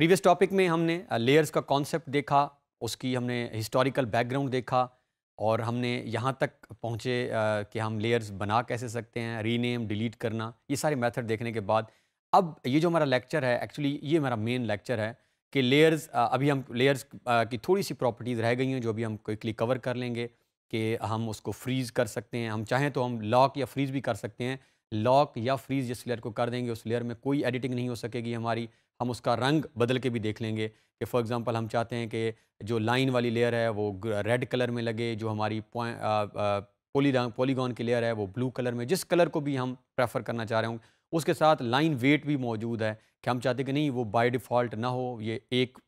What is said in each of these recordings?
previous topic में हमने layers uh, का कॉन्सेप्ट देखा उसकी हमने हिस्टोरिकल बैकग्राउंड देखा और हमने यहाँ तक पहुँचे uh, कि हम लेयर्स बना कैसे सकते हैं रीनेम डिलीट करना ये सारे मेथड देखने के बाद अब ये जो हमारा लेक्चर है एक्चुअली ये मेरा मेन लेक्चर है कि लेयर्स uh, अभी हम लेयर्स की थोड़ी सी प्रॉपर्टीज़ रह गई हैं जो अभी हम क्विकली कवर कर लेंगे कि हम उसको फ्रीज़ कर सकते हैं हम चाहें तो हम लॉक या फ्रीज़ भी कर सकते हैं लॉक या फ्रीज़ जिस लेयर को कर देंगे उस लेयर में कोई एडिटिंग नहीं हो सकेगी हमारी हम उसका रंग बदल के भी देख लेंगे कि फ़ॉर एग्ज़ाम्पल हम चाहते हैं कि जो लाइन वाली लेयर है वो रेड कलर में लगे जो हमारी पोली पोलीगॉन की लेयर है वो ब्लू कलर में जिस कलर को भी हम प्रेफर करना चाह रहे होंगे उसके साथ लाइन वेट भी मौजूद है कि हम चाहते कि नहीं वो बाई डिफ़ॉल्ट ना हो ये एक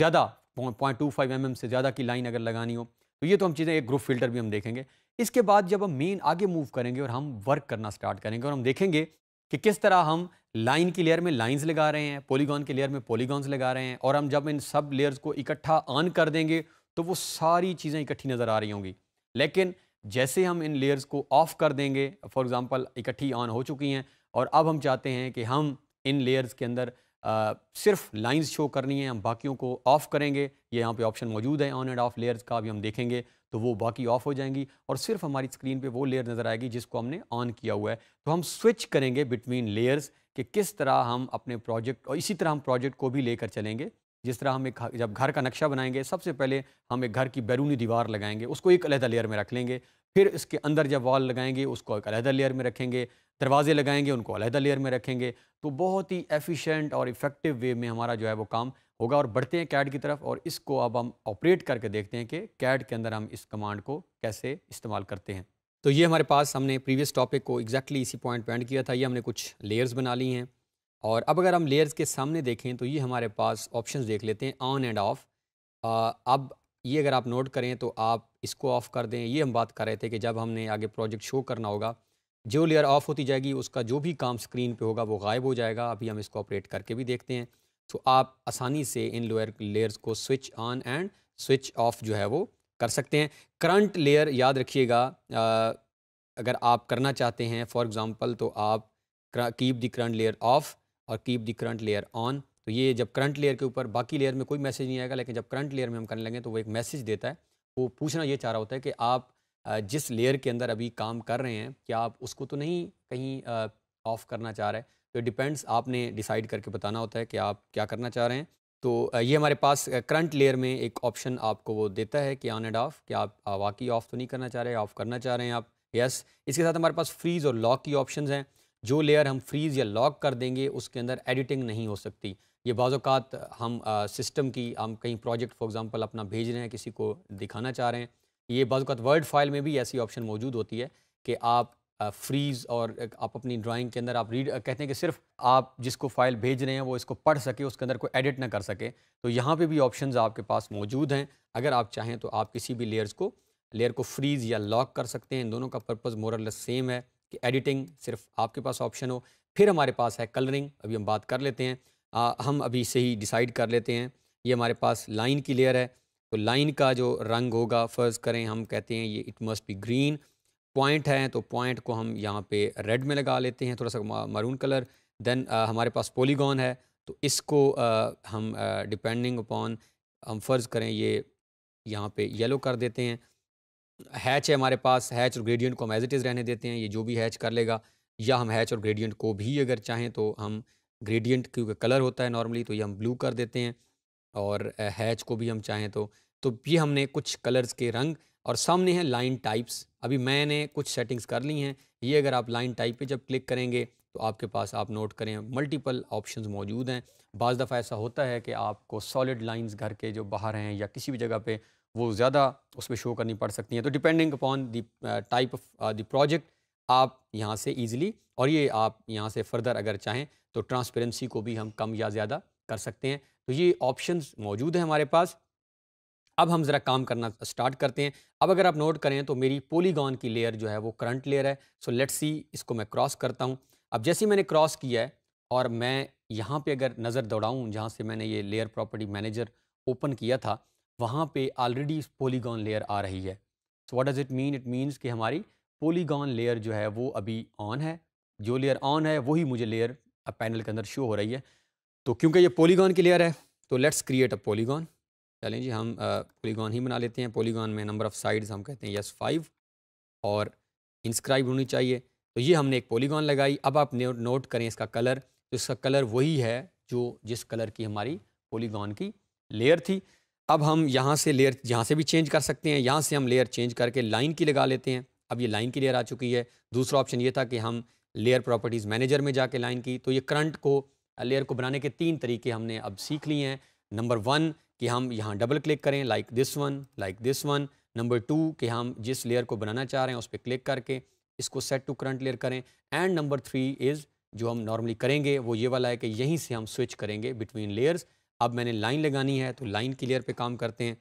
ज़्यादा point two five M mm से ज़्यादा की लाइन अगर लगानी हो तो ये तो हम चीज़ें एक ग्रुप फिल्टर भी हम देखेंगे इसके बाद जब हम मेन आगे मूव करेंगे और हम वर्क करना स्टार्ट करेंगे और हम देखेंगे कि किस तरह हम लाइन की लेयर में लाइंस लगा रहे हैं पॉलीगॉन के लेयर में पॉलीगॉन्स लगा रहे हैं और हम जब इन सब लेयर्स को इकट्ठा ऑन कर देंगे तो वो सारी चीज़ें इकट्ठी नज़र आ रही होंगी लेकिन जैसे हम इन लेयर्स को ऑफ़ कर देंगे फॉर एग्ज़ाम्पल इकट्ठी ऑन हो चुकी हैं और अब हम चाहते हैं कि हम इन लेयर्स के अंदर आ, सिर्फ लाइंस शो करनी है हम बाकियों को ऑफ़ करेंगे ये यहाँ पे ऑप्शन मौजूद है ऑन एंड ऑफ लेयर्स का अभी हम देखेंगे तो वो बाकी ऑफ हो जाएंगी और सिर्फ हमारी स्क्रीन पे वो लेयर नज़र आएगी जिसको हमने ऑन किया हुआ है तो हम स्विच करेंगे बिटवीन लेयर्स कि किस तरह हम अपने प्रोजेक्ट और इसी तरह हम प्रोजेक्ट को भी लेकर चलेंगे जिस तरह हम एक जब घर का नक्शा बनाएंगे सबसे पहले हम एक घर की बैरूनी दीवार लगाएंगे उसको एक अलहदा लेयर में रख लेंगे फिर इसके अंदर जब वॉल लगाएंगे उसको एक अलहदा लेयर में रखेंगे दरवाजे लगाएंगे उनको अलहदा लेयर में रखेंगे तो बहुत ही एफ़िशेंट और इफ़ेक्टिव वे में हमारा जो है वो काम होगा और बढ़ते हैं कैड की तरफ और इसको अब हम ऑपरेट करके देखते हैं कि कैड के अंदर हम इस कमांड को कैसे इस्तेमाल करते हैं तो ये हमारे पास हमने प्रीवियस टॉपिक को एग्जैक्टली इसी पॉइंट पर एंड किया था ये हमने कुछ लेयर्स बना ली हैं और अब अगर हम लेयर्स के सामने देखें तो ये हमारे पास ऑप्शन देख लेते हैं ऑन एंड ऑफ अब ये अगर आप नोट करें तो आप इसको ऑफ़ कर दें ये हम बात कर रहे थे कि जब हमने आगे प्रोजेक्ट शो करना होगा जो लेयर ऑफ़ होती जाएगी उसका जो भी काम स्क्रीन पे होगा वो गायब हो जाएगा अभी हम इसको ऑपरेट करके भी देखते हैं तो आप आसानी से इन लोअर लेयर्स को switch on and switch off जो है वो कर सकते हैं करंट लेयर याद रखिएगा अगर आप करना चाहते हैं फॉर एग्ज़ाम्पल तो आप keep the current layer off और keep the current layer on तो ये जब करंट लेयर के ऊपर बाकी लेयर में कोई मैसेज नहीं आएगा लेकिन जब करंट लेयर में हम करने लगे तो वो एक मैसेज देता है वो पूछना ये चाह रहा होता है कि आप जिस लेयर के अंदर अभी काम कर रहे हैं क्या आप उसको तो नहीं कहीं ऑफ़ करना चाह रहे तो डिपेंड्स आपने डिसाइड करके बताना होता है कि आप क्या करना चाह रहे हैं तो ये हमारे पास करंट लेयर में एक ऑप्शन आपको वो देता है कि ऑन एंड ऑफ़ कि आप वाकई ऑफ़ तो नहीं करना चाह रहे ऑफ़ करना चाह रहे हैं आप यस इसके साथ हमारे पास फ्रीज़ और लॉक की ऑप्शन हैं जो लेयर हम फ्रीज़ या लॉक कर देंगे उसके अंदर एडिटिंग नहीं हो सकती ये बाज़ात हम सिस्टम की हम कहीं प्रोजेक्ट फॉर एग्ज़ाम्पल अपना भेज रहे हैं किसी को दिखाना चाह रहे हैं ये बाज़ात वर्ड फाइल में भी ऐसी ऑप्शन मौजूद होती है कि आप फ्रीज़ और आप अपनी ड्राइंग के अंदर आप रीड कहते हैं कि सिर्फ आप जिसको फाइल भेज रहे हैं वो इसको पढ़ सके उसके अंदर कोई एडिट ना कर सके तो यहाँ पे भी ऑप्शंस आपके पास मौजूद हैं अगर आप चाहें तो आप किसी भी लेयर्स को लेयर को फ्रीज़ या लॉक कर सकते हैं दोनों का पर्पज़ मोरलेस सेम है कि एडिटिंग सिर्फ आपके पास ऑप्शन हो फिर हमारे पास है कलरिंग अभी हम बात कर लेते हैं आ, हम अभी से ही डिसाइड कर लेते हैं ये हमारे पास लाइन की लेयर है तो लाइन का जो रंग होगा फ़र्ज़ करें हम कहते हैं ये it must be green point हैं तो पॉइंट को हम यहाँ पे रेड में लगा लेते हैं थोड़ा सा मरून कलर देन आ, हमारे पास पॉलीगॉन है तो इसको आ, हम डिपेंडिंग अपॉन हम फर्ज़ करें ये यहाँ पे येलो कर देते हैं हैच है हमारे पास हैच और ग्रेडियंट को हम एज इज़ रहने देते हैं ये जो भी हैच कर लेगा या हम हैच और ग्रेडियंट को भी अगर चाहें तो हम ग्रेडियंट क्योंकि कलर होता है नॉर्मली तो ये हम ब्लू कर देते हैं और हैच को भी हम चाहें तो तो ये हमने कुछ कलर्स के रंग और सामने हैं लाइन टाइप्स अभी मैंने कुछ सेटिंग्स कर ली हैं ये अगर आप लाइन टाइप पे जब क्लिक करेंगे तो आपके पास आप नोट करें मल्टीपल ऑप्शंस मौजूद हैं बज़ दफ़ा ऐसा होता है कि आपको सॉलिड लाइंस घर के जो बाहर हैं या किसी भी जगह पे वो ज़्यादा उस पर शो करनी पड़ सकती हैं तो depending upon the type of the project आप यहाँ से ईजिली और ये आप यहाँ से फर्दर अगर चाहें तो ट्रांसपेरेंसी को भी हम कम या ज़्यादा कर सकते हैं तो ये ऑप्शंस मौजूद हैं हमारे पास अब हम ज़रा काम करना स्टार्ट करते हैं अब अगर आप नोट करें तो मेरी पोलीगॉन की लेयर जो है वो करंट लेयर है सो लेट्स सी इसको मैं क्रॉस करता हूँ अब जैसे ही मैंने क्रॉस किया है और मैं यहाँ पे अगर नज़र दौड़ाऊँ जहाँ से मैंने ये लेयर प्रॉपर्टी मैनेजर ओपन किया था वहाँ पे ऑलरेडी पोलीगॉन लेयर आ रही है so what does it mean it means कि हमारी पोलीगॉन लेयर जो है वो अभी ऑन है जो लेयर ऑन है वही मुझे लेयर अब पैनल के अंदर शो हो रही है तो क्योंकि ये पोलीगॉन की लेयर है तो लेट्स क्रिएट अ पोलीगॉन चलें जी हम पोलीगॉन ही बना लेते हैं पोलीगॉन में नंबर ऑफ़ साइड्स हम कहते हैं यस फाइव और इंस्क्राइब होनी चाहिए तो ये हमने एक पोलीगॉन लगाई अब आप नोट करें इसका कलर तो इसका कलर वही है जो जिस कलर की हमारी पोलीगॉन की लेयर थी अब हम यहाँ से लेयर यहाँ से भी चेंज कर सकते हैं यहाँ से हम लेयर चेंज करके लाइन की लगा लेते हैं अब ये लाइन की लेयर आ चुकी है दूसरा ऑप्शन ये था कि हम लेयर प्रॉपर्टीज़ मैनेजर में जाके लाइन की तो ये करंट को लेयर को बनाने के तीन तरीके हमने अब सीख लिए हैं नंबर वन कि हम यहाँ डबल क्लिक करें like this one like this one number two कि हम जिस लेयर को बनाना चाह रहे हैं उस पर क्लिक करके इसको सेट टू करंट लेयर करें एंड नंबर थ्री इज़ जो हम नॉर्मली करेंगे वो ये वाला है कि यहीं से हम स्विच करेंगे बिटवीन लेयर्स अब मैंने लाइन लगानी है तो लाइन की लेयर पे काम करते हैं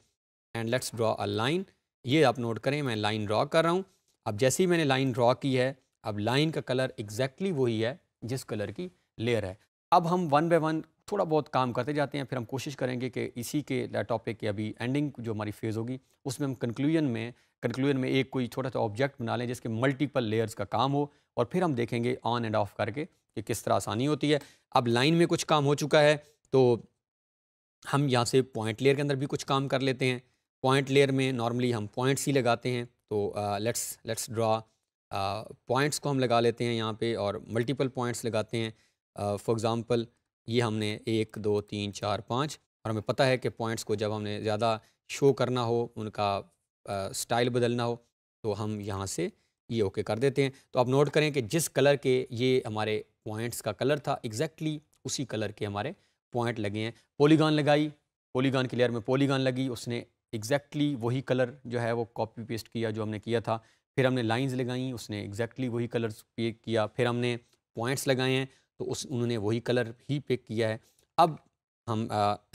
and let's draw a line ये आप नोट करें मैं लाइन ड्रॉ कर रहा हूँ अब जैसे ही मैंने लाइन ड्रॉ की है अब लाइन का कलर एग्जैक्टली exactly वही है जिस कलर की लेयर है अब हम वन बाय वन थोड़ा बहुत काम करते जाते हैं फिर हम कोशिश करेंगे कि इसी के टॉपिक की अभी एंडिंग जो हमारी फेज़ होगी उसमें हम कंक्लूजन में कंक्लूजन में एक कोई छोटा सा ऑब्जेक्ट बना लें जिसके मल्टीपल लेयर्स का काम हो और फिर हम देखेंगे ऑन एंड ऑफ करके कि किस तरह आसानी होती है अब लाइन में कुछ काम हो चुका है तो हम यहाँ से पॉइंट लेयर के अंदर भी कुछ काम कर लेते हैं पॉइंट लेयर में नॉर्मली हम पॉइंट्स ही लगाते हैं तो लेट्स लेट्स ड्रा पॉइंट्स को हम लगा लेते हैं यहाँ पे और मल्टीपल पॉइंट्स लगाते हैं फॉर uh, एग्ज़ाम्पल ये हमने एक दो तीन चार पाँच और हमें पता है कि पॉइंट्स को जब हमने ज़्यादा शो करना हो उनका स्टाइल बदलना हो तो हम यहाँ से ये ओके कर देते हैं तो आप नोट करें कि जिस कलर के ये हमारे पॉइंट्स का कलर था एग्जैक्टली उसी कलर के हमारे पॉइंट लगे हैं पोलीगान लगाई पोलीगान की लेयर में पोलीगान लगी उसने एग्जैक्टली वही कलर जो है वो कॉपी पेस्ट किया जो हमने किया था फिर हमने लाइंस लगाई उसने एग्जैक्टली वही कलर किया फिर हमने पॉइंट्स लगाए हैं तो उस उन्होंने वही कलर ही पिक किया है अब हम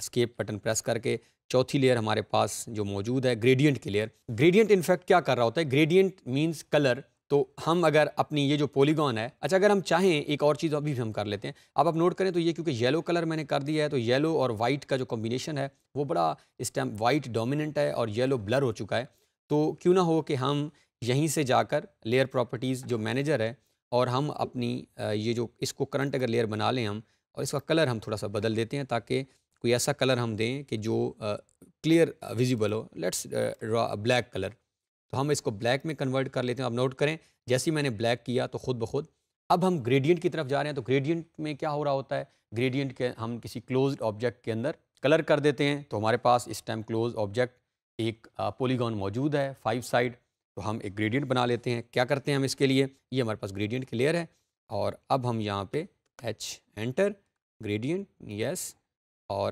स्केप बटन प्रेस करके चौथी लेयर हमारे पास जो मौजूद है ग्रेडियंट की लेयर ग्रेडियंट इनफैक्ट क्या कर रहा होता है ग्रेडियंट मीन्स कलर तो हम अगर अपनी ये जो पॉलीगॉन है अच्छा अगर हम चाहें एक और चीज़ अभी भी हम कर लेते हैं अब आप नोट करें तो ये क्योंकि येलो कलर मैंने कर दिया है तो येलो और वाइट का जो कॉम्बिनेशन है वो बड़ा इस टाइम वाइट डोमिनेंट है और येलो ब्लर हो चुका है तो क्यों ना हो कि हम यहीं से जाकर लेयर प्रॉपर्टीज़ जो मैनेजर है और हम अपनी ये जो इसको करंट अगर लेयर बना लें हम और इसका कलर हम थोड़ा सा बदल देते हैं ताकि कोई ऐसा कलर हम दें कि जो क्लियर विजिबल हो लेट्स ब्लैक कलर तो हम इसको ब्लैक में कन्वर्ट कर लेते हैं अब नोट करें जैसे ही मैंने ब्लैक किया तो ख़ुद ब खुद अब हम ग्रेडियंट की तरफ जा रहे हैं तो ग्रेडियंट में क्या हो रहा होता है ग्रेडियंट के हम किसी क्लोज ऑब्जेक्ट के अंदर कलर कर देते हैं तो हमारे पास इस टाइम क्लोज ऑब्जेक्ट एक पोलीगॉन मौजूद है फाइव साइड तो हम एक ग्रेडियंट बना लेते हैं क्या करते हैं हम इसके लिए ये हमारे पास ग्रेडियंट की लेयर है और अब हम यहाँ पे एच एंटर ग्रेडियंट यस और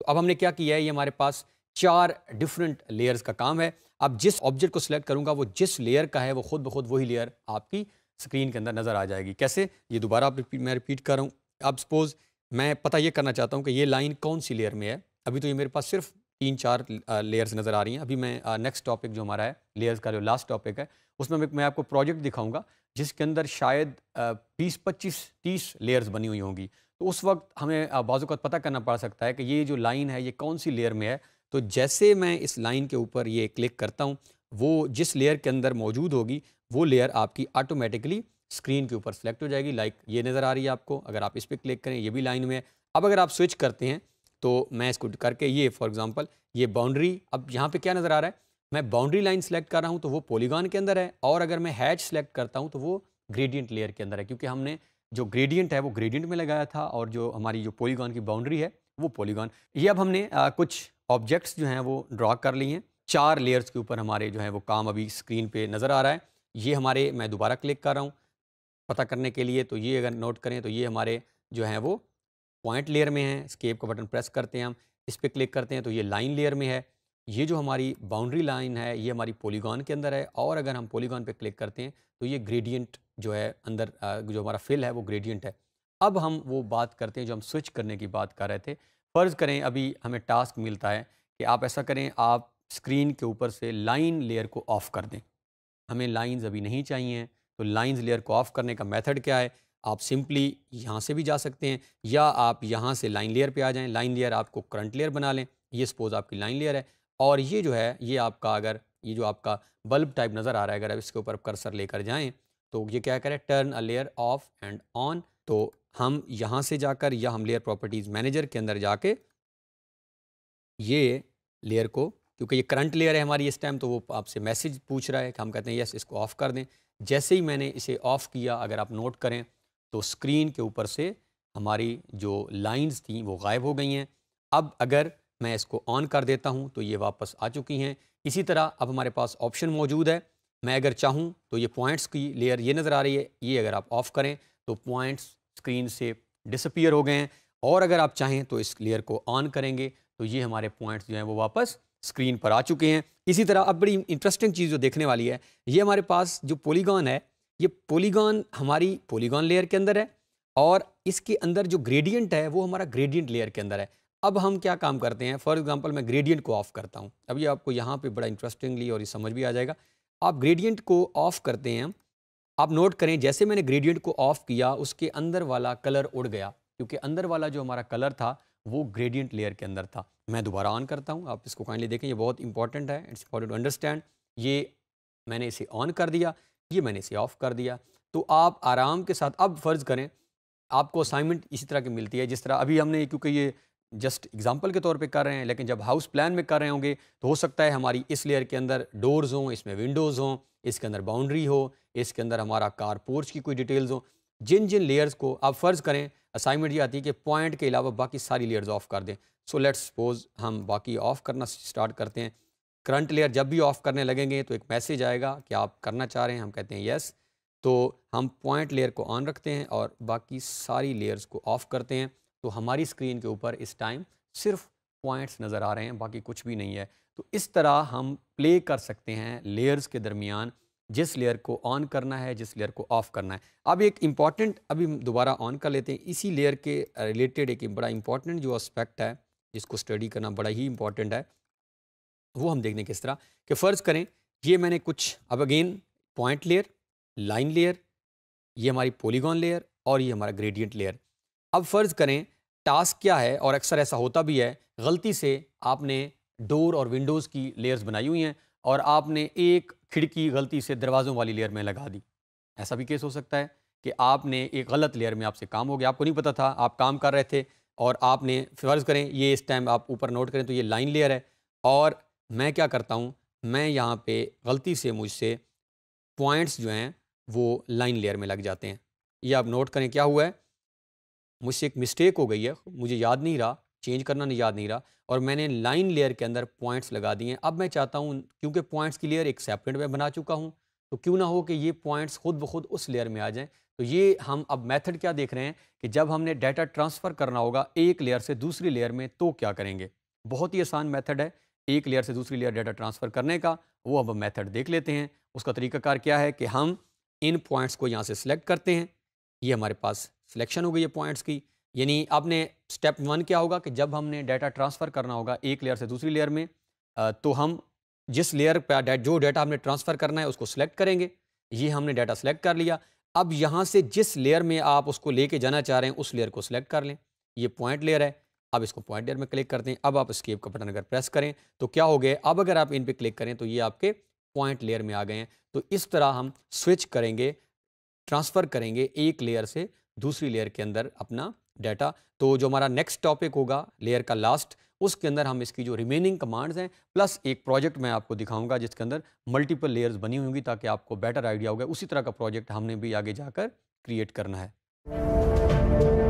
तो अब हमने क्या किया है ये हमारे पास चार डिफरेंट लेयर्स का काम है अब जिस ऑब्जेक्ट को सिलेक्ट करूँगा वो जिस लेयर का है वो खुद ब खुद वही लेयर आपकी स्क्रीन के अंदर नज़र आ जाएगी कैसे ये दोबारा आप मैं रिपीट कर रहा हूँ अब सपोज़ मैं पता ये करना चाहता हूँ कि ये लाइन कौन सी लेयर में है अभी तो ये मेरे पास सिर्फ तीन चार लेयर्स नज़र आ रही हैं अभी मैं नेक्स्ट टॉपिक जो हमारा है लेयर्स का जो लास्ट टॉपिक है उसमें मैं आपको प्रोजेक्ट दिखाऊंगा जिसके अंदर शायद बीस पच्चीस तीस लेयर्स बनी हुई होंगी तो उस वक्त हमें का पता करना पड़ सकता है कि ये जो लाइन है ये कौन सी लेयर में है तो जैसे मैं इस लाइन के ऊपर ये क्लिक करता हूँ वो जिस लेयर के अंदर मौजूद होगी वो लेयर आपकी ऑटोमेटिकली स्क्रीन के ऊपर सेलेक्ट हो जाएगी लाइक ये नज़र आ रही है आपको अगर आप इस पर क्लिक करें ये भी लाइन में है अब अगर आप स्विच करते हैं तो मैं इसको करके ये फॉर एग्जांपल ये बाउंड्री अब यहाँ पे क्या नज़र आ रहा है मैं बाउंड्री लाइन सेलेक्ट कर रहा हूँ तो वो पोलीगॉन के अंदर है और अगर मैं हैच सेलेक्ट करता हूँ तो वो ग्रेडियंट लेयर के अंदर है क्योंकि हमने जो ग्रेडियंट है वो ग्रेडियंट में लगाया था और जो हमारी जो पोलीगॉन की बाउंड्री है वो पोलीगॉन ये अब हमने आ, कुछ ऑब्जेक्ट्स जो हैं वो ड्रॉ कर लिए हैं चार लेयर्स के ऊपर हमारे जो है वो काम अभी स्क्रीन पर नज़र आ रहा है ये हमारे मैं दोबारा क्लिक कर रहा हूँ पता करने के लिए तो ये अगर नोट करें तो ये हमारे जो हैं वो पॉइंट लेयर में है स्केप का बटन प्रेस करते हैं हम इस पर क्लिक करते हैं तो ये लाइन लेयर में है ये जो हमारी बाउंड्री लाइन है ये हमारी पोलीगॉन के अंदर है और अगर हम पोलीगॉन पे क्लिक करते हैं तो ये ग्रेडियंट जो है अंदर जो हमारा फिल है वो ग्रेडियंट है अब हम वो बात करते हैं जो हम स्विच करने की बात कर रहे थे फ़र्ज़ करें अभी हमें टास्क मिलता है कि आप ऐसा करें आप स्क्रीन के ऊपर से लाइन लेयर को ऑफ़ कर दें हमें लाइंस अभी नहीं चाहिए तो लाइंस लेयर को ऑफ़ करने का मेथड क्या है आप सिंपली यहाँ से भी जा सकते हैं या आप यहाँ से लाइन लेयर पे आ जाएं लाइन लेयर आपको करंट लेयर बना लें ये सपोज़ आपकी लाइन लेयर है और ये जो है ये आपका अगर ये जो आपका बल्ब टाइप नज़र आ रहा है अगर आप इसके ऊपर कर्सर लेकर जाएं तो ये क्या करें turn a layer off and on तो हम यहाँ से जाकर या हम लेयर प्रॉपर्टीज़ मैनेजर के अंदर जाके ये लेयर को क्योंकि ये करंट लेयर है हमारी इस टाइम तो वो आपसे मैसेज पूछ रहा है कि हम कहते हैं यस इसको ऑफ़ कर दें जैसे ही मैंने इसे ऑफ़ किया अगर आप नोट करें तो स्क्रीन के ऊपर से हमारी जो लाइंस थी वो गायब हो गई हैं अब अगर मैं इसको ऑन कर देता हूँ तो ये वापस आ चुकी हैं इसी तरह अब हमारे पास ऑप्शन मौजूद है मैं अगर चाहूँ तो ये पॉइंट्स की लेयर ये नज़र आ रही है ये अगर आप ऑफ़ करें तो पॉइंट्स स्क्रीन से डिसपियर हो गए हैं और अगर आप चाहें तो इस लेयर को ऑन करेंगे तो ये हमारे पॉइंट्स जो हैं वो वापस स्क्रीन पर आ चुके हैं इसी तरह अब बड़ी इंटरेस्टिंग चीज़ जो देखने वाली है ये हमारे पास जो पोलीगॉन है ये पोलीगॉन हमारी पोलीगॉन लेयर के अंदर है और इसके अंदर जो ग्रेडियंट है वो हमारा ग्रेडियंट लेयर के अंदर है अब हम क्या काम करते हैं फॉर एग्जांपल मैं ग्रेडियंट को ऑफ करता हूँ अब ये आपको यहाँ पे बड़ा इंटरेस्टिंगली और ये समझ भी आ जाएगा आप ग्रेडियंट को ऑफ करते हैं आप नोट करें जैसे मैंने ग्रेडियंट को ऑफ किया उसके अंदर वाला कलर उड़ गया क्योंकि अंदर वाला जो हमारा कलर था वो ग्रेडियंट लेयर के अंदर था मैं दोबारा ऑन करता हूँ आप इसको काइंडली देखें ये बहुत इंपॉर्टेंट है इट्स इंपॉर्टेंट टू अंडरस्टैंड ये मैंने इसे ऑन कर दिया ये मैंने इसे ऑफ़ कर दिया तो आप आराम के साथ अब फ़र्ज़ करें आपको असाइनमेंट इसी तरह की मिलती है जिस तरह अभी हमने क्योंकि ये जस्ट एग्जांपल के तौर पे कर रहे हैं लेकिन जब हाउस प्लान में कर रहे होंगे तो हो सकता है हमारी इस लेयर के अंदर डोर्स हों इसमें विंडोज़ हों इसके अंदर बाउंड्री हो इसके अंदर हमारा कार पोर्च की कोई डिटेल्स हों जिन जिन लेयर्स को आप फ़र्ज़ करें असाइनमेंट ये आती है कि पॉइंट के अलावा बाकी सारी लेयर्स ऑफ़ कर दें सो लेट्स सपोज़ हम बाकी ऑफ़ करना स्टार्ट करते हैं करंट लेयर जब भी ऑफ करने लगेंगे तो एक मैसेज आएगा कि आप करना चाह रहे हैं हम कहते हैं यस तो हम पॉइंट लेयर को ऑन रखते हैं और बाकी सारी लेयर्स को ऑफ़ करते हैं तो हमारी स्क्रीन के ऊपर इस टाइम सिर्फ पॉइंट्स नज़र आ रहे हैं बाकी कुछ भी नहीं है तो इस तरह हम प्ले कर सकते हैं लेयर्स के दरमियान जिस लेयर को ऑन करना है जिस लेयर को ऑफ़ करना है अब एक इम्पॉर्टेंट अभी हम दोबारा ऑन कर लेते हैं इसी लेयर के रिलेटेड एक बड़ा इम्पॉर्टेंट जो एस्पेक्ट है जिसको स्टडी करना बड़ा ही इम्पॉर्टेंट है वो हम देखने किस तरह कि फ़र्ज़ करें ये मैंने कुछ अब again point layer line layer ये हमारी पोलीगॉन लेयर और ये हमारा ग्रेडियंट लेयर अब फ़र्ज़ करें टास्क क्या है और अक्सर ऐसा होता भी है गलती से आपने डोर और विंडोज़ की लेयर्स बनाई हुई हैं और आपने एक खिड़की गलती से दरवाज़ों वाली लेयर में लगा दी ऐसा भी केस हो सकता है कि आपने एक गलत लेयर में आपसे काम हो गया आपको नहीं पता था आप काम कर रहे थे और आपने फ़र्ज़ करें ये इस टाइम आप ऊपर नोट करें तो ये लाइन लेयर है और मैं क्या करता हूँ मैं यहाँ पे गलती से मुझसे पॉइंट्स जो हैं वो लाइन लेयर में लग जाते हैं ये आप नोट करें क्या हुआ है मुझसे एक मिस्टेक हो गई है मुझे याद नहीं रहा चेंज करना नहीं याद नहीं रहा और मैंने लाइन लेयर के अंदर पॉइंट्स लगा दिए हैं अब मैं चाहता हूँ क्योंकि पॉइंट्स की लेयर एक सेपरेट में बना चुका हूँ तो क्यों ना हो कि ये पॉइंट्स खुद ब खुद उस लेयर में आ जाएँ तो ये हम अब मेथड क्या देख रहे हैं कि जब हमने डाटा ट्रांसफ़र करना होगा एक लेयर से दूसरी लेयर में तो क्या करेंगे बहुत ही आसान मेथड है एक लेयर से दूसरी लेयर डाटा ट्रांसफ़र करने का वो अब मेथड देख लेते हैं उसका तरीकाकार क्या है कि हम इन पॉइंट्स को यहाँ से सिलेक्ट करते हैं ये हमारे पास सिलेक्शन हो गई है पॉइंट्स की यानी आपने स्टेप वन क्या होगा कि जब हमने डाटा ट्रांसफ़र करना होगा एक लेयर से दूसरी लेयर में तो हम जिस लेयर पर जो डाटा हमने ट्रांसफ़र करना है उसको सिलेक्ट करेंगे ये हमने डाटा सेलेक्ट कर लिया अब यहाँ से जिस लेयर में आप उसको लेके जाना चाह रहे हैं उस लेयर को सिलेक्ट कर लें ये पॉइंट लेयर है अब इसको पॉइंटर में क्लिक करते हैं अब आप स्केप का बटन अगर प्रेस करें तो क्या हो गया अब अगर आप इन पर क्लिक करें तो ये आपके पॉइंट लेयर में आ गए हैं तो इस तरह हम स्विच करेंगे ट्रांसफ़र करेंगे एक लेयर से दूसरी लेयर के अंदर अपना डाटा तो जो हमारा नेक्स्ट टॉपिक होगा लेयर का लास्ट उसके अंदर हम इसकी जो रिमेनिंग कमांड्स हैं प्लस एक प्रोजेक्ट मैं आपको दिखाऊंगा जिसके अंदर मल्टीपल लेयर्स बनी होंगी ताकि आपको बेटर आइडिया होगा उसी तरह का प्रोजेक्ट हमने भी आगे जाकर क्रिएट करना है